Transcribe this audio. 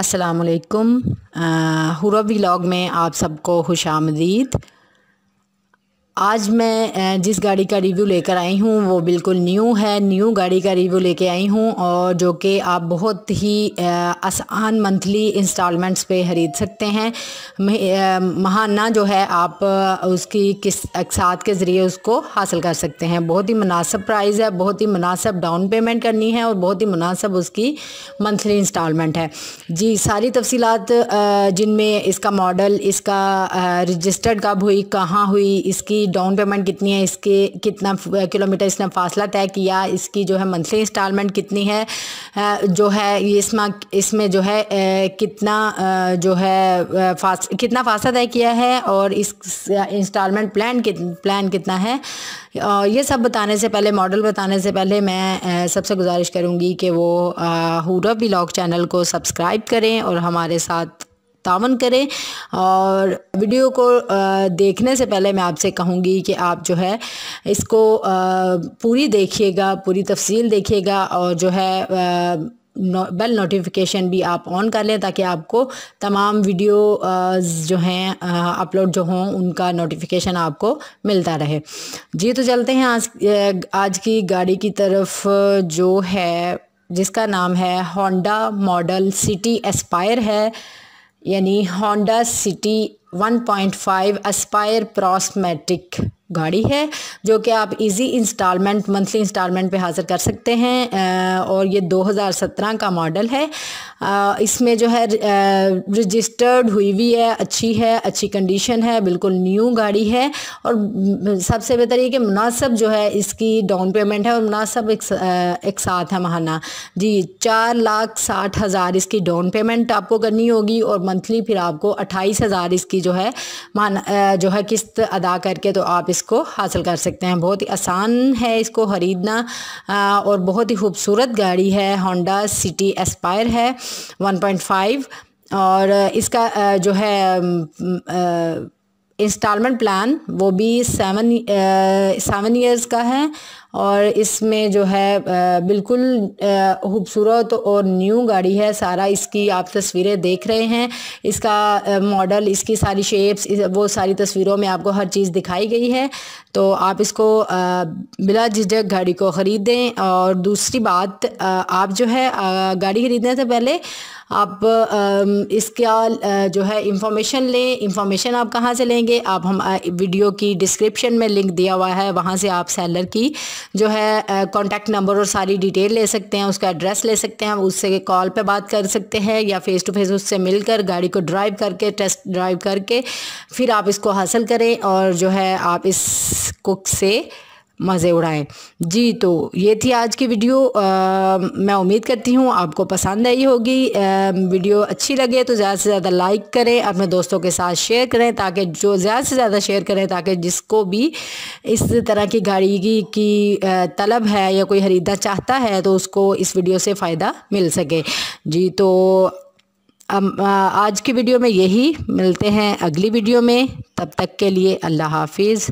असलकुम हुरा व्लॉग में आप सबको खुश आमदीद आज मैं जिस गाड़ी का रिव्यू लेकर आई हूँ वो बिल्कुल न्यू है न्यू गाड़ी का रिव्यू लेके आई हूँ और जो कि आप बहुत ही आसान मंथली इंस्टॉलमेंट्स पे खरीद सकते हैं महाना जो है आप उसकी किस अकसात के ज़रिए उसको हासिल कर सकते हैं बहुत ही मुनासब प्राइस है बहुत ही मुनासब डाउन पेमेंट करनी है और बहुत ही मुनासब उसकी मंथली इंस्टॉलमेंट है जी सारी तफसीत जिनमें इसका मॉडल इसका रजिस्टर्ड कब हुई कहाँ हुई इसकी डाउन पेमेंट कितनी है इसके कितना किलोमीटर इसने फासला तय किया इसकी जो है मंथली इंस्टॉलमेंट कितनी है जो है इसमें इसमें जो है कितना जो है फास कितना फासला तय किया है और इस इंस्टॉलमेंट प्लान कित प्लान कितना है और ये सब बताने से पहले मॉडल बताने से पहले मैं सबसे गुजारिश करूँगी कि वो हूडा ब्लॉग चैनल को सब्सक्राइब करें और हमारे साथ तावन करें और वीडियो को देखने से पहले मैं आपसे कहूँगी कि आप जो है इसको पूरी देखिएगा पूरी तफसील देखिएगा और जो है नो, बेल नोटिफिकेशन भी आप ऑन कर लें ताकि आपको तमाम वीडियो जो हैं अपलोड जो हों उनका नोटिफिकेशन आपको मिलता रहे जी तो चलते हैं आज आज की गाड़ी की तरफ जो है जिसका नाम है होंडा मॉडल सिटी एस्पायर है यानी होंडा सिटी 1.5 एस्पायर प्रॉस्मेटिक गाड़ी है जो कि आप इजी इंस्टॉलमेंट मंथली इंस्टॉलमेंट पे हासिल कर सकते हैं और ये 2017 का मॉडल है इसमें जो है रजिस्टर्ड हुई हुई है अच्छी है अच्छी कंडीशन है बिल्कुल न्यू गाड़ी है और सबसे बेहतर ये कि मुनासब जो है इसकी डाउन पेमेंट है और मुनासब एक, एक साथ है महाना जी चार लाख साठ हज़ार इसकी डाउन पेमेंट आपको करनी होगी और मंथली फिर आपको अट्ठाईस हज़ार इसकी जो है महाना जो है किस्त अदा करके तो आप इसको हासिल कर सकते हैं बहुत ही आसान है इसको ख़रीदना और बहुत ही खूबसूरत गाड़ी है होंडा सिटी एस्पायर है 1.5 और इसका जो है इंस्टॉलमेंट प्लान वो भी सेवन सेवन ईयर्स का है और इसमें जो है बिल्कुल खूबसूरत और न्यू गाड़ी है सारा इसकी आप तस्वीरें देख रहे हैं इसका मॉडल इसकी सारी शेप्स वो सारी तस्वीरों में आपको हर चीज़ दिखाई गई है तो आप इसको बिला झिझक गाड़ी को ख़रीदें और दूसरी बात आप जो है गाड़ी ख़रीदने से पहले आप इसका जो है इंफॉर्मेशन लें इंफॉर्मेशन आप कहाँ से लेंगे आप हम वीडियो की डिस्क्रिप्शन में लिंक दिया हुआ है वहाँ से आप सेलर की जो है कॉन्टैक्ट नंबर और सारी डिटेल ले सकते हैं उसका एड्रेस ले सकते हैं उससे कॉल पर बात कर सकते हैं या फेस टू फेस उससे मिलकर गाड़ी को ड्राइव करके टेस्ट ड्राइव करके फिर आप इसको हासिल करें और जो है आप इस कुक से मज़े उड़ाएं जी तो ये थी आज की वीडियो आ, मैं उम्मीद करती हूँ आपको पसंद आई होगी आ, वीडियो अच्छी लगे तो ज़्यादा से ज़्यादा लाइक करें अपने दोस्तों के साथ शेयर करें ताकि जो ज़्यादा से ज़्यादा शेयर करें ताकि जिसको भी इस तरह की गाड़ी की, की तलब है या कोई ख़रीदना चाहता है तो उसको इस वीडियो से फ़ायदा मिल सके जी तो अब आज की वीडियो में यही मिलते हैं अगली वीडियो में तब तक के लिए अल्लाह हाफिज़